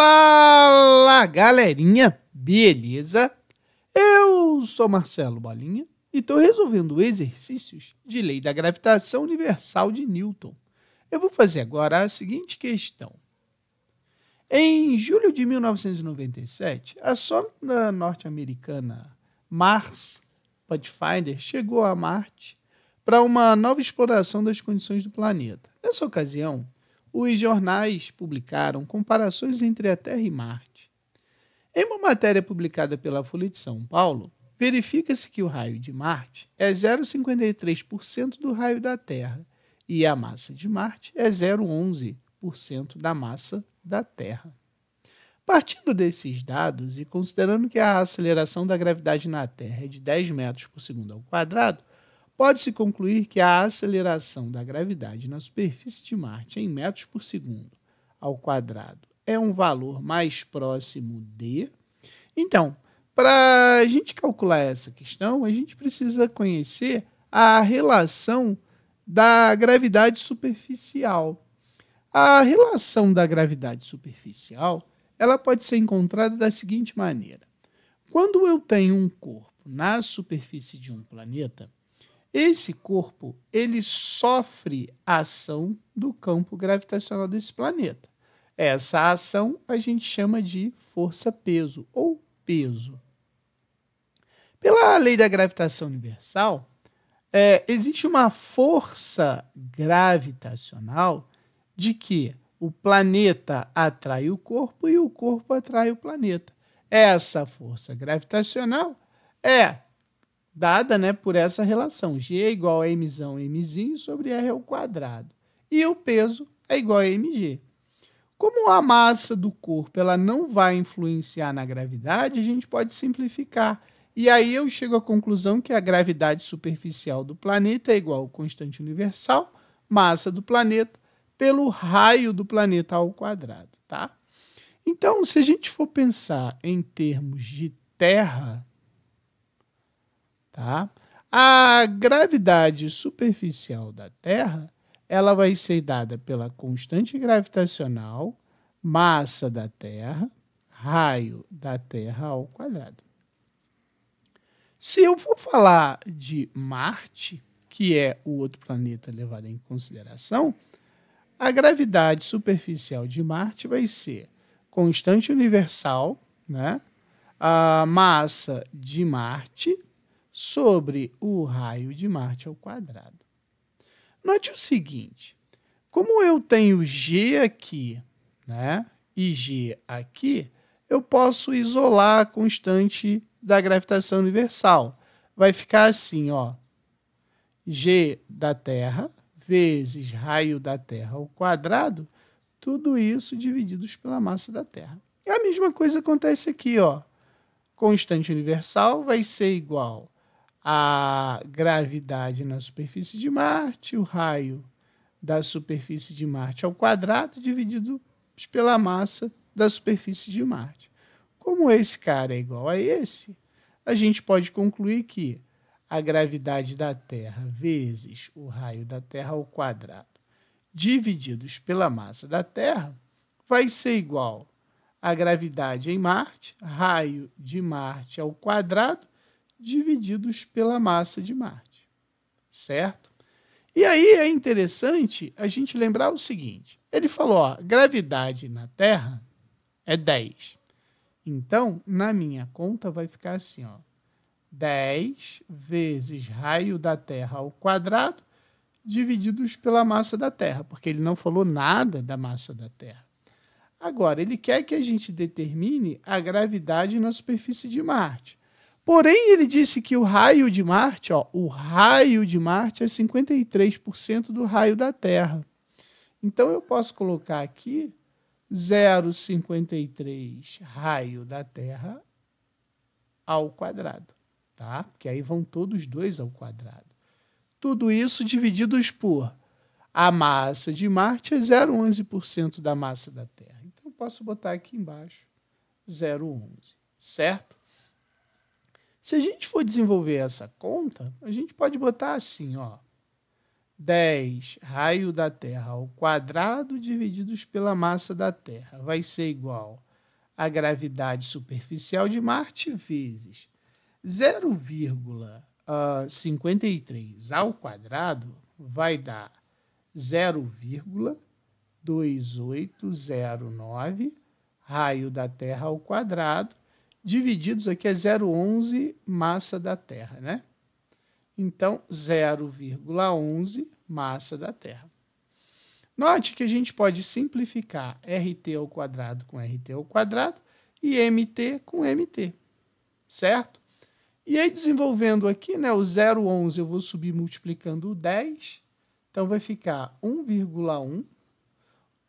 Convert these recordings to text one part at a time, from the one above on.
Fala galerinha, beleza? Eu sou Marcelo Bolinha e estou resolvendo exercícios de lei da gravitação universal de Newton. Eu vou fazer agora a seguinte questão. Em julho de 1997, a sonda norte-americana Mars Pathfinder chegou a Marte para uma nova exploração das condições do planeta. Nessa ocasião, os jornais publicaram comparações entre a Terra e Marte. Em uma matéria publicada pela Folha de São Paulo, verifica-se que o raio de Marte é 0,53% do raio da Terra e a massa de Marte é 0,11% da massa da Terra. Partindo desses dados e considerando que a aceleração da gravidade na Terra é de 10 metros por segundo ao quadrado, pode-se concluir que a aceleração da gravidade na superfície de Marte em metros por segundo ao quadrado é um valor mais próximo de. Então, para a gente calcular essa questão, a gente precisa conhecer a relação da gravidade superficial. A relação da gravidade superficial ela pode ser encontrada da seguinte maneira: quando eu tenho um corpo na superfície de um planeta, esse corpo, ele sofre a ação do campo gravitacional desse planeta. Essa ação a gente chama de força-peso ou peso. Pela lei da gravitação universal, é, existe uma força gravitacional de que o planeta atrai o corpo e o corpo atrai o planeta. Essa força gravitacional é dada né, por essa relação. G é igual a M' Mzinho sobre R ao é quadrado. E o peso é igual a mg. Como a massa do corpo ela não vai influenciar na gravidade, a gente pode simplificar. E aí eu chego à conclusão que a gravidade superficial do planeta é igual ao constante universal, massa do planeta, pelo raio do planeta ao quadrado, tá? Então, se a gente for pensar em termos de Terra, tá? A gravidade superficial da Terra, ela vai ser dada pela constante gravitacional, massa da Terra, raio da Terra ao quadrado. Se eu for falar de Marte, que é o outro planeta levado em consideração, a gravidade superficial de Marte vai ser constante universal, né? A massa de Marte sobre o raio de Marte ao quadrado. Note o seguinte, como eu tenho G aqui né, e G aqui, eu posso isolar a constante da gravitação universal. Vai ficar assim, ó, G da Terra vezes raio da Terra ao quadrado, tudo isso divididos pela massa da Terra. E é a mesma coisa acontece aqui, ó. Constante universal vai ser igual a gravidade na superfície de Marte, o raio da superfície de Marte ao quadrado dividido pela massa da superfície de Marte. Como esse cara é igual a esse, a gente pode concluir que a gravidade da Terra vezes o raio da Terra ao quadrado divididos pela massa da Terra vai ser igual à gravidade em Marte, raio de Marte ao quadrado divididos pela massa de Marte, certo? E aí é interessante a gente lembrar o seguinte: ele falou, ó, gravidade na Terra é 10. Então, na minha conta vai ficar assim, ó, 10 vezes raio da Terra ao quadrado divididos pela massa da Terra, porque ele não falou nada da massa da Terra. Agora, ele quer que a gente determine a gravidade na superfície de Marte. Porém, ele disse que o raio de Marte, ó, o raio de Marte é 53% do raio da Terra. Então, eu posso colocar aqui 0,53 raio da Terra ao quadrado, tá? Porque aí vão todos dois ao quadrado. Tudo isso divididos por a massa de Marte é 0,11% da massa da Terra. Então, eu posso botar aqui embaixo 0,11, certo? Se a gente for desenvolver essa conta, a gente pode botar assim, ó. 10 raio da Terra ao quadrado divididos pela massa da Terra vai ser igual à gravidade superficial de Marte vezes 0,53 ah, ao quadrado vai dar 0,2809 raio da Terra ao quadrado divididos aqui é 0,11 massa da Terra, né? Então, 0,11 massa da Terra. Note que a gente pode simplificar RT ao quadrado com RT ao quadrado e MT com MT, certo? E aí, desenvolvendo aqui, né, o 0,11 eu vou subir multiplicando o 10, então vai ficar 1,1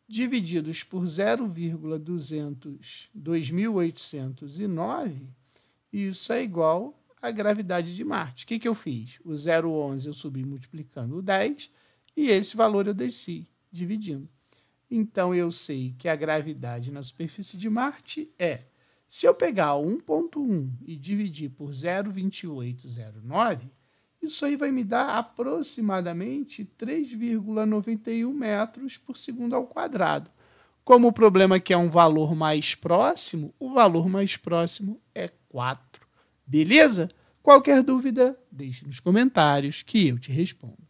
divididos por 0,2809, isso é igual à gravidade de Marte. O que, que eu fiz? O 0,11 eu subi multiplicando o 10 e esse valor eu desci dividindo. Então eu sei que a gravidade na superfície de Marte é, se eu pegar 1.1 e dividir por 0,2809, isso aí vai me dar aproximadamente 3,91 metros por segundo ao quadrado. Como o problema aqui é, é um valor mais próximo, o valor mais próximo é 4. Beleza? Qualquer dúvida, deixe nos comentários que eu te respondo.